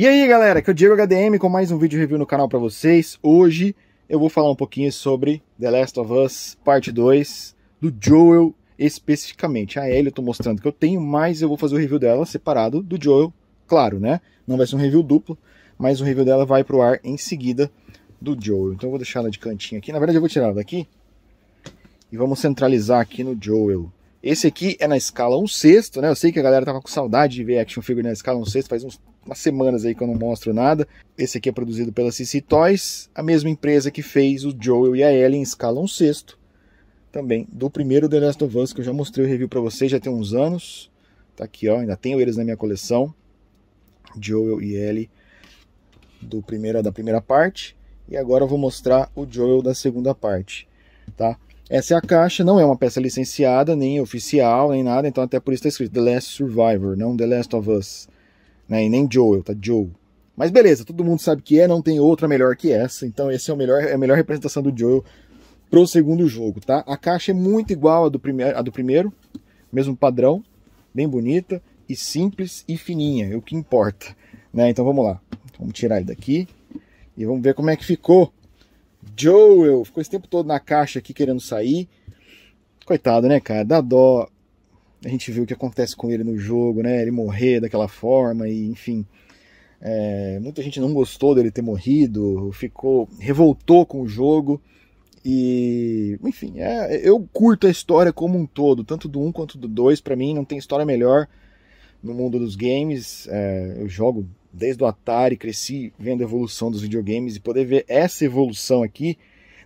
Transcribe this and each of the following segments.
E aí galera, que é o Diego HDM com mais um vídeo review no canal para vocês. Hoje eu vou falar um pouquinho sobre The Last of Us Parte 2 do Joel especificamente. A Ellie eu tô mostrando que eu tenho, mas eu vou fazer o review dela separado do Joel, claro, né? Não vai ser um review duplo, mas o review dela vai pro ar em seguida do Joel. Então eu vou deixar ela de cantinho aqui. Na verdade eu vou tirar ela daqui e vamos centralizar aqui no Joel. Esse aqui é na escala 1 sexto, né? Eu sei que a galera tava com saudade de ver action figure na escala 1 sexto, faz uns umas semanas aí que eu não mostro nada. Esse aqui é produzido pela CC Toys, a mesma empresa que fez o Joel e a Ellie em escala 1 sexto. Também do primeiro The Last of Us, que eu já mostrei o review para vocês, já tem uns anos. Tá aqui, ó, ainda tenho eles na minha coleção. Joel e Ellie do primeira, da primeira parte. E agora eu vou mostrar o Joel da segunda parte, tá? Essa é a caixa, não é uma peça licenciada, nem oficial, nem nada, então até por isso está escrito The Last Survivor, não The Last of Us. Né? E nem Joel, tá Joe. Mas beleza, todo mundo sabe que é, não tem outra melhor que essa. Então esse é o melhor, é a melhor representação do Joel pro segundo jogo, tá? A caixa é muito igual à do, primeiro a do primeiro, mesmo padrão, bem bonita e simples e fininha, é o que importa, né? Então vamos lá, vamos tirar ele daqui e vamos ver como é que ficou. Joel ficou esse tempo todo na caixa aqui querendo sair. Coitado, né, cara? Dá dó. A gente viu o que acontece com ele no jogo, né? Ele morrer daquela forma e enfim. É, muita gente não gostou dele ter morrido, ficou revoltou com o jogo. E, enfim, é, eu curto a história como um todo, tanto do 1 quanto do 2. Para mim, não tem história melhor no mundo dos games. É, eu jogo desde o Atari, cresci vendo a evolução dos videogames e poder ver essa evolução aqui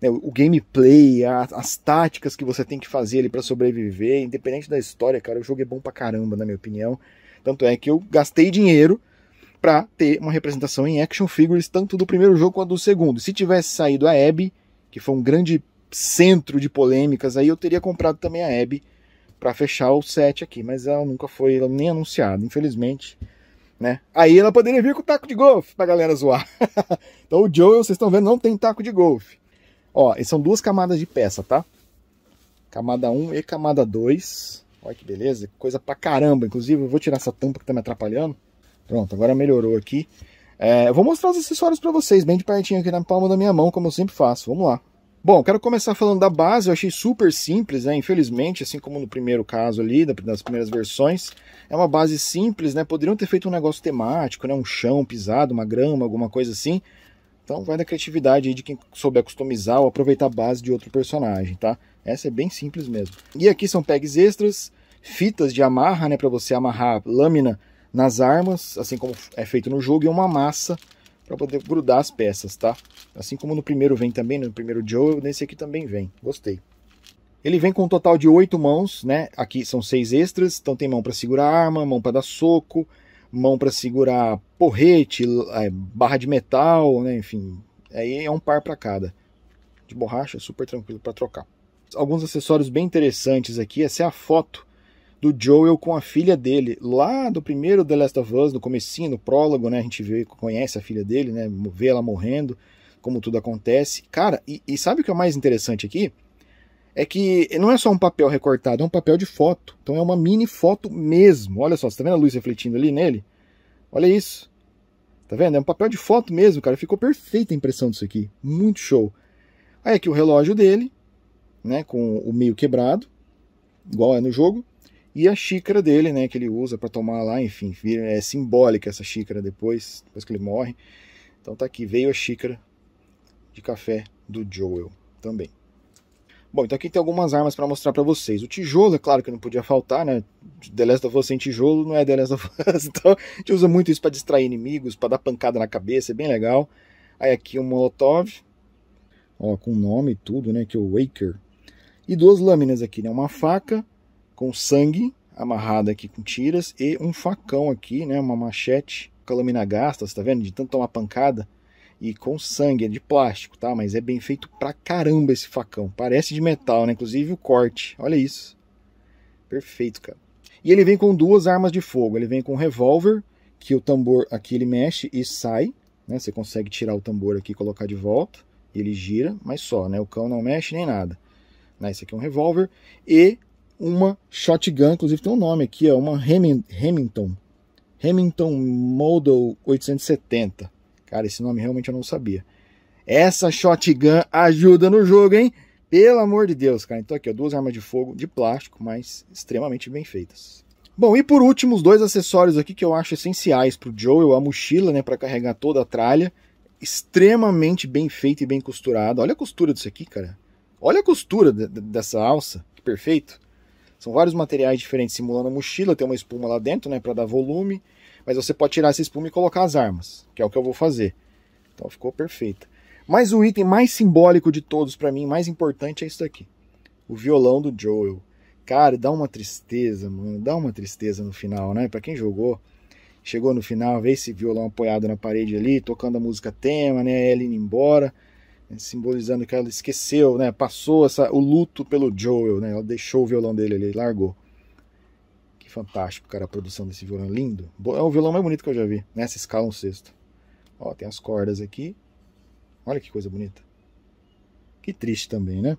né, o gameplay, a, as táticas que você tem que fazer ali para sobreviver, independente da história, cara, o jogo é bom pra caramba, na minha opinião. Tanto é que eu gastei dinheiro para ter uma representação em action figures tanto do primeiro jogo quanto do segundo. Se tivesse saído a Abby, que foi um grande centro de polêmicas, aí eu teria comprado também a Abby para fechar o set aqui, mas ela nunca foi nem anunciada, infelizmente. Né? Aí ela poderia vir com o taco de golfe pra galera zoar. então o Joel, vocês estão vendo, não tem taco de golfe. Ó, são duas camadas de peça, tá? Camada 1 e camada 2. Olha que beleza, coisa pra caramba. Inclusive, eu vou tirar essa tampa que tá me atrapalhando. Pronto, agora melhorou aqui. É, eu vou mostrar os acessórios para vocês, bem de pertinho aqui na palma da minha mão, como eu sempre faço. Vamos lá. Bom, quero começar falando da base, eu achei super simples, né? Infelizmente, assim como no primeiro caso ali, das primeiras versões, é uma base simples, né? Poderiam ter feito um negócio temático, né? Um chão pisado, uma grama, alguma coisa assim, então vai da criatividade aí de quem souber customizar ou aproveitar a base de outro personagem, tá? Essa é bem simples mesmo. E aqui são pegs extras, fitas de amarra, né, para você amarrar lâmina nas armas, assim como é feito no jogo, e uma massa para poder grudar as peças, tá? Assim como no primeiro vem também, no primeiro Joe, nesse aqui também vem. Gostei. Ele vem com um total de oito mãos, né? Aqui são seis extras, então tem mão para segurar a arma, mão para dar soco, mão para segurar porrete, é, barra de metal, né? enfim. Aí é um par para cada. De borracha, super tranquilo para trocar. Alguns acessórios bem interessantes aqui. Essa é a foto do Joel com a filha dele, lá do primeiro The Last of Us, no comecinho, no prólogo, né? A gente vê, conhece a filha dele, né? Vê ela morrendo, como tudo acontece. Cara, e, e sabe o que é mais interessante aqui? é que não é só um papel recortado, é um papel de foto. Então é uma mini foto mesmo. Olha só, você tá vendo a luz refletindo ali nele? Olha isso. Tá vendo? É um papel de foto mesmo, cara. Ficou perfeita a impressão disso aqui. Muito show. Aí aqui o relógio dele, né, com o meio quebrado, igual é no jogo. E a xícara dele, né, que ele usa para tomar lá, enfim, é simbólica essa xícara depois, depois que ele morre. Então tá aqui, veio a xícara de café do Joel também. Bom, então aqui tem algumas armas para mostrar para vocês. O tijolo, é claro que não podia faltar, né? The Last of Us sem tijolo não é The Last of Us. Então a gente usa muito isso para distrair inimigos, para dar pancada na cabeça, é bem legal. Aí aqui um molotov, ó, com nome e tudo, né? Que é o Waker. E duas lâminas aqui, né? Uma faca com sangue amarrada aqui com tiras e um facão aqui, né? Uma machete com a lâmina gasta, você tá vendo? De tanto tomar pancada e com sangue, é de plástico, tá? Mas é bem feito pra caramba esse facão. Parece de metal, né? Inclusive o corte. Olha isso. Perfeito, cara. E ele vem com duas armas de fogo. Ele vem com um revólver, que o tambor aqui ele mexe e sai. Né? Você consegue tirar o tambor aqui e colocar de volta. Ele gira, mas só, né? O cão não mexe nem nada. Né? Esse aqui é um revólver. E uma shotgun, inclusive tem um nome aqui, ó, é uma Hamilton Hamilton Model 870. Cara, esse nome realmente eu não sabia. Essa shotgun ajuda no jogo, hein? Pelo amor de Deus, cara. Então aqui, ó, duas armas de fogo de plástico, mas extremamente bem feitas. Bom, e por último, os dois acessórios aqui que eu acho essenciais para o Joel, a mochila, né, para carregar toda a tralha, extremamente bem feita e bem costurada. Olha a costura disso aqui, cara. Olha a costura dessa alça, que perfeito. São vários materiais diferentes simulando a mochila, tem uma espuma lá dentro, né, para dar volume. Mas você pode tirar essa espuma e colocar as armas, que é o que eu vou fazer. Então ficou perfeita. Mas o item mais simbólico de todos para mim, mais importante, é isso daqui. O violão do Joel. Cara, dá uma tristeza, mano. Dá uma tristeza no final, né? Pra quem jogou, chegou no final, vê esse violão apoiado na parede ali, tocando a música tema, né? Ela indo embora, né? simbolizando que ela esqueceu, né? Passou essa, o luto pelo Joel, né? Ela deixou o violão dele ali, largou fantástico, cara, a produção desse violão é lindo. É o violão mais bonito que eu já vi, nessa né? escala um sexto. Ó, tem as cordas aqui. Olha que coisa bonita. Que triste também, né?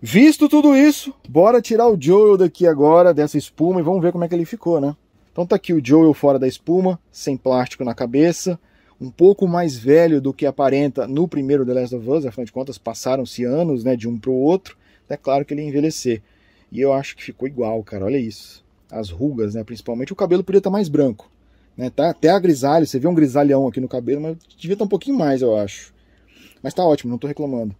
Visto tudo isso, bora tirar o Joel daqui agora, dessa espuma, e vamos ver como é que ele ficou, né? Então tá aqui o Joel fora da espuma, sem plástico na cabeça, um pouco mais velho do que aparenta no primeiro The Last of Us, afinal de contas passaram-se anos né, de um para o outro, é claro que ele ia envelhecer. E eu acho que ficou igual, cara. Olha isso. As rugas, né? Principalmente o cabelo podia estar tá mais branco. Né? Tá até a grisalha, você vê um grisalhão aqui no cabelo, mas devia estar tá um pouquinho mais, eu acho. Mas tá ótimo, não tô reclamando.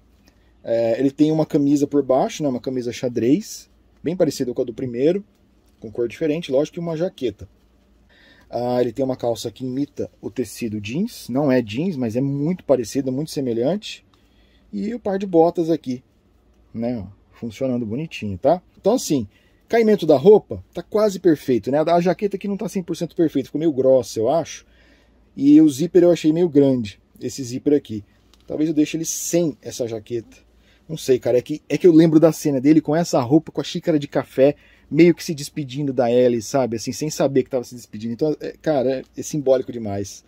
É, ele tem uma camisa por baixo, né? Uma camisa xadrez, bem parecida com a do primeiro, com cor diferente, lógico, e uma jaqueta. Ah, ele tem uma calça que imita o tecido jeans, não é jeans, mas é muito parecida, muito semelhante. E o par de botas aqui, né? Funcionando bonitinho, tá? Então assim, caimento da roupa tá quase perfeito, né? A jaqueta aqui não tá 100% perfeita, ficou meio grossa, eu acho. E o zíper eu achei meio grande, esse zíper aqui. Talvez eu deixe ele sem essa jaqueta. Não sei, cara, é que, é que eu lembro da cena dele com essa roupa, com a xícara de café, meio que se despedindo da Ellie, sabe? Assim, sem saber que tava se despedindo. Então, é, cara, é, é simbólico demais.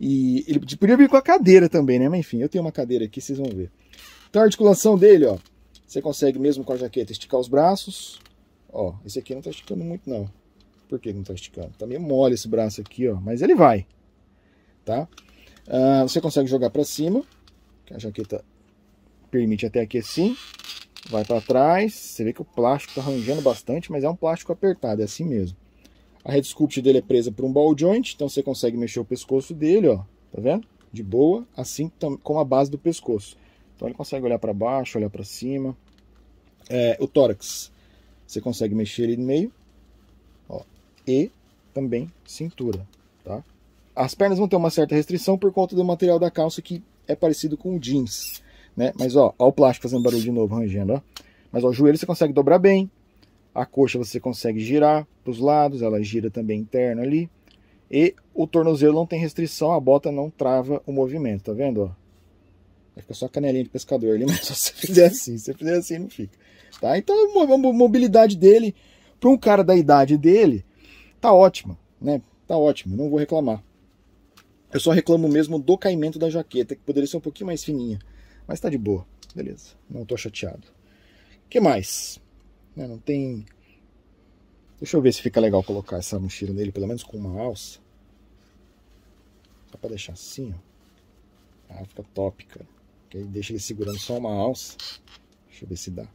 E ele podia vir com a cadeira também, né? Mas enfim, eu tenho uma cadeira aqui, vocês vão ver. Então a articulação dele, ó, você consegue mesmo com a jaqueta esticar os braços. Ó, esse aqui não tá esticando muito não. Por que não tá esticando? Tá meio mole esse braço aqui, ó. Mas ele vai, tá? Ah, você consegue jogar para cima. A jaqueta permite até aqui assim. Vai para trás. Você vê que o plástico tá arranjando bastante, mas é um plástico apertado, é assim mesmo. A red sculpt dele é presa por um ball joint, então você consegue mexer o pescoço dele, ó. Tá vendo? De boa, assim com a base do pescoço. Então ele consegue olhar para baixo, olhar para cima. É, o tórax, você consegue mexer ele no meio. Ó, e também cintura, tá? As pernas vão ter uma certa restrição por conta do material da calça que é parecido com o jeans, né? Mas ó, ó o plástico fazendo barulho de novo, rangendo, ó. Mas ó, o joelho você consegue dobrar bem, a coxa você consegue girar para os lados, ela gira também interna ali. E o tornozelo não tem restrição, a bota não trava o movimento, tá vendo? Ó? Vai ficar só a canelinha de pescador ali, mas só se fizer assim. Se fizer assim, não fica. Tá? Então a mobilidade dele, para um cara da idade dele, tá ótima. Né? Tá ótimo, não vou reclamar. Eu só reclamo mesmo do caimento da jaqueta, que poderia ser um pouquinho mais fininha. Mas tá de boa, beleza. Não tô chateado. que mais? Né, não tem... Deixa eu ver se fica legal colocar essa mochila nele, pelo menos com uma alça. Só pra deixar assim, ó. Ah, fica top, cara deixa ele segurando só uma alça. Deixa eu ver se dá.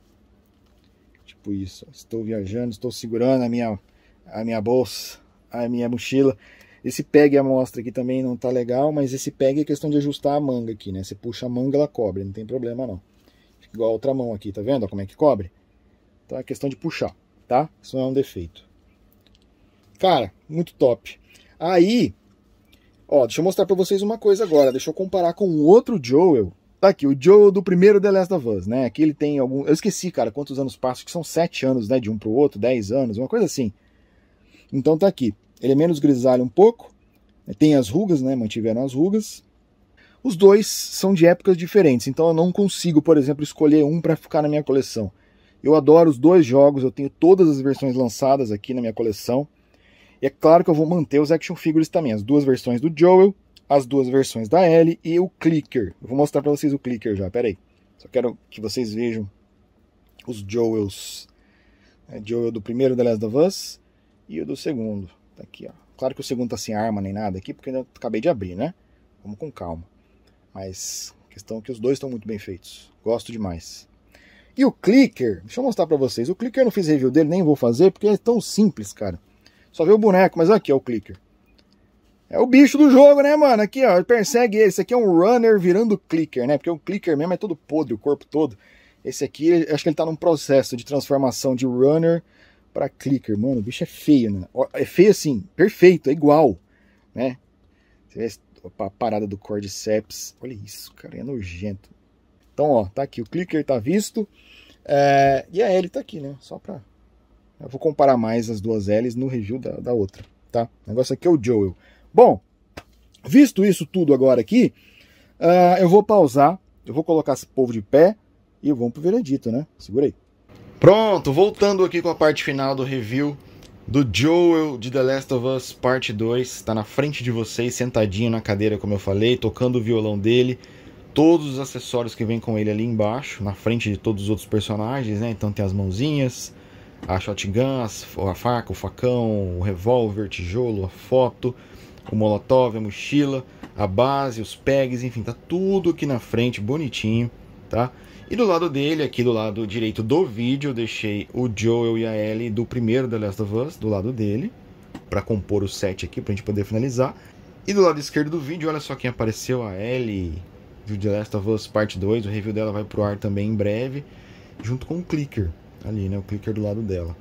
Tipo isso. Estou viajando, estou segurando a minha, a minha bolsa, a minha mochila. Esse peg amostra aqui também não tá legal, mas esse peg é questão de ajustar a manga aqui, né? Você puxa a manga, ela cobre, não tem problema não. Fica igual a outra mão aqui, tá vendo? Ó, como é que cobre? Então é questão de puxar, tá? Isso não é um defeito. Cara, muito top. Aí, ó, deixa eu mostrar pra vocês uma coisa agora. Deixa eu comparar com o outro Joel Tá aqui, o Joe do primeiro The Last of Us, né? Aqui ele tem algum. Eu esqueci, cara, quantos anos passam, que são sete anos, né? De um pro outro, dez anos, uma coisa assim. Então tá aqui. Ele é menos grisalho um pouco. Tem as rugas, né? Mantiveram as rugas. Os dois são de épocas diferentes, então eu não consigo, por exemplo, escolher um para ficar na minha coleção. Eu adoro os dois jogos, eu tenho todas as versões lançadas aqui na minha coleção. E é claro que eu vou manter os action figures também, as duas versões do Joel as duas versões da L e o clicker. vou mostrar para vocês o clicker já, peraí. Só quero que vocês vejam os Joels. É, Joel do primeiro The Last of Us e o do segundo. Tá aqui, ó. Claro que o segundo tá sem arma nem nada aqui, porque ainda acabei de abrir, né? Vamos com calma. Mas questão é que os dois estão muito bem feitos. Gosto demais. E o clicker, deixa eu mostrar para vocês. O clicker eu não fiz review dele, nem vou fazer, porque é tão simples, cara. Só viu o boneco, mas aqui é o clicker. É o bicho do jogo, né, mano? Aqui, ó, persegue ele. Esse aqui é um runner virando clicker, né? Porque o clicker mesmo é todo podre, o corpo todo. Esse aqui, acho que ele tá num processo de transformação de runner para clicker. Mano, o bicho é feio, né? É feio assim, perfeito, é igual, né? Você vê a parada do Cordyceps. Olha isso, cara, é nojento. Então, ó, tá aqui, o clicker tá visto. É... E a L tá aqui, né? Só pra... Eu vou comparar mais as duas L's no review da, da outra, tá? O negócio aqui é o Joel. Bom, visto isso tudo agora aqui, uh, eu vou pausar, eu vou colocar esse povo de pé e vamos pro veredito, né? Segura aí. Pronto, voltando aqui com a parte final do review do Joel de The Last of Us Parte 2. Está na frente de vocês, sentadinho na cadeira, como eu falei, tocando o violão dele. Todos os acessórios que vem com ele ali embaixo, na frente de todos os outros personagens, né? Então tem as mãozinhas, a shotgun, a faca, o facão, o revólver, tijolo, a foto o molotov, a mochila, a base, os pegs, enfim, tá tudo aqui na frente, bonitinho, tá? E do lado dele, aqui do lado direito do vídeo, eu deixei o Joel e a Ellie do primeiro The Last of Us, do lado dele, para compor o set aqui, pra gente poder finalizar. E do lado esquerdo do vídeo, olha só quem apareceu, a Ellie do The Last of Us Parte 2, o review dela vai pro ar também em breve, junto com o clicker ali, né, o clicker do lado dela,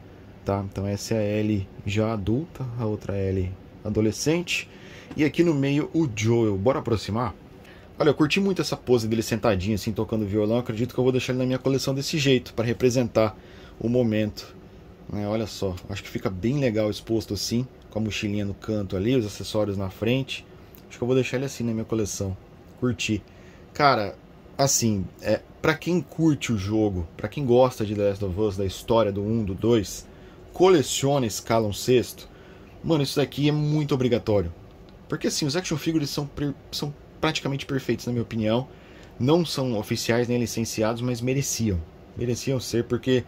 tá? Então essa é a L já adulta, a outra é L adolescente. E aqui no meio o Joel. Bora aproximar? Olha, eu curti muito essa pose dele sentadinho assim tocando violão. acredito que eu vou deixar ele na minha coleção desse jeito para representar o momento. É, olha só, acho que fica bem legal exposto assim, com a mochilinha no canto ali, os acessórios na frente. Acho que eu vou deixar ele assim na minha coleção. Curti. Cara, assim, é, para quem curte o jogo, para quem gosta de The Last of Us, da história do 1, do 2, coleciona um Sexto. Mano, isso daqui é muito obrigatório. Porque assim, os action figures são, são praticamente perfeitos, na minha opinião. Não são oficiais nem licenciados, mas mereciam. Mereciam ser, porque,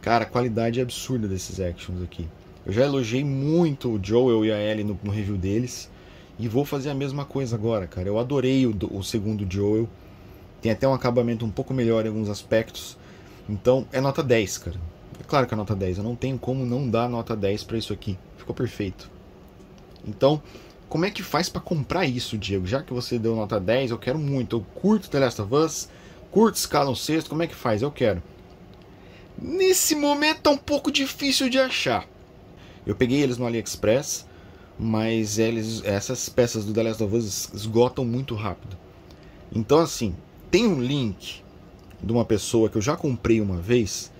cara, a qualidade é absurda desses actions aqui. Eu já elogiei muito o Joel e a Ellie no, no review deles. E vou fazer a mesma coisa agora, cara. Eu adorei o, o segundo Joel. Tem até um acabamento um pouco melhor em alguns aspectos. Então, é nota 10, cara. É claro que é nota 10. Eu não tenho como não dar nota 10 para isso aqui ficou perfeito. Então, como é que faz para comprar isso, Diego? Já que você deu nota 10, eu quero muito. Eu curto The Last of Us, curto Scala 6, como é que faz? Eu quero. Nesse momento é um pouco difícil de achar. Eu peguei eles no AliExpress, mas eles, essas peças do The Last of Us esgotam muito rápido. Então, assim, tem um link de uma pessoa que eu já comprei uma vez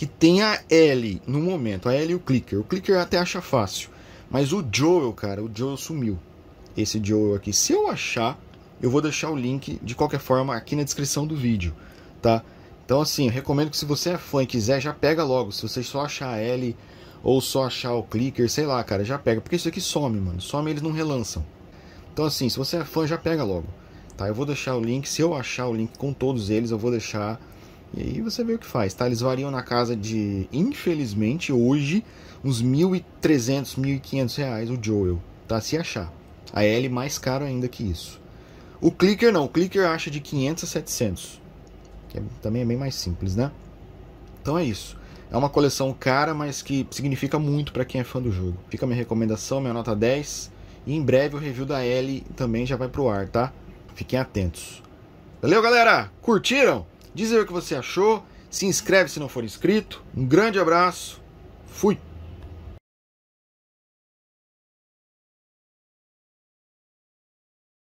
que tem a L no momento, a L e o clicker. O clicker até acha fácil, mas o Joel, cara, o Joel sumiu. Esse Joel aqui, se eu achar, eu vou deixar o link de qualquer forma aqui na descrição do vídeo, tá? Então assim, recomendo que se você é fã e quiser, já pega logo. Se você só achar a L ou só achar o clicker, sei lá, cara, já pega, porque isso aqui some, mano. Some eles não relançam. Então assim, se você é fã, já pega logo. Tá? Eu vou deixar o link, se eu achar o link com todos eles, eu vou deixar e aí você vê o que faz, tá? Eles variam na casa de, infelizmente, hoje, uns 1.300, 1.500 reais o Joel, tá? Se achar. A L mais caro ainda que isso. O Clicker não, o Clicker acha de 500 a 700. Que é, também é bem mais simples, né? Então é isso. É uma coleção cara, mas que significa muito para quem é fã do jogo. Fica minha recomendação, minha nota 10. E em breve o review da L também já vai pro ar, tá? Fiquem atentos. Valeu, galera! Curtiram? Diz aí o que você achou. Se inscreve se não for inscrito. Um grande abraço. Fui.